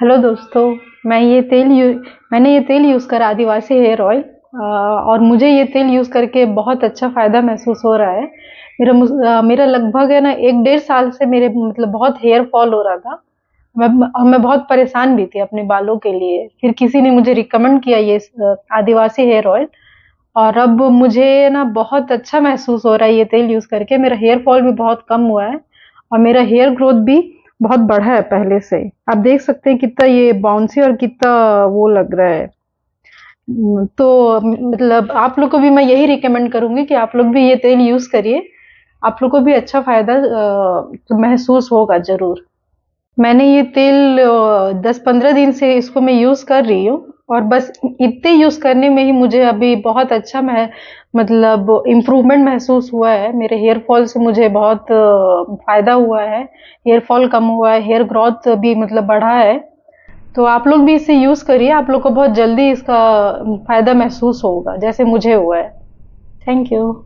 hello दोस्तों मैं ये तेल यू मैंने ये तेल यूज़ करा आदिवासी हेयर ऑयल और मुझे ये तेल यूज़ करके बहुत अच्छा फ़ायदा महसूस हो रहा है मेरा मेरा लगभग है ना एक डेढ़ साल से मेरे मतलब बहुत हेयर फॉल हो रहा था मैं और मैं बहुत परेशान भी थी अपने बालों के लिए फिर किसी ने मुझे रिकमेंड किया ये आदिवासी हेयर ऑयल और अब मुझे ना बहुत अच्छा महसूस हो रहा है ये तेल यूज़ करके मेरा हेयर फॉल भी बहुत कम हुआ है और मेरा हेयर ग्रोथ भी बहुत बढ़ा है पहले से आप देख सकते हैं कितना ये बाउंसी और कितना वो लग रहा है हम्म, तो मतलब आप लोग को भी मैं यही रिकमेंड करूँगी कि आप लोग भी ये तेल यूज़ करिए आप लोग को भी अच्छा फ़ायदा तो महसूस होगा ज़रूर मैंने ये तेल 10-15 दिन से इसको मैं यूज़ कर रही हूँ और बस इतने यूज़ करने में ही मुझे अभी बहुत अच्छा मैं मतलब इम्प्रूवमेंट महसूस हुआ है मेरे हेयर फॉल से मुझे बहुत फ़ायदा हुआ है हेयर फॉल कम हुआ है हेयर ग्रोथ भी मतलब बढ़ा है तो आप लोग भी इसे यूज़ करिए आप लोग को बहुत जल्दी इसका फ़ायदा महसूस होगा जैसे मुझे हुआ है थैंक यू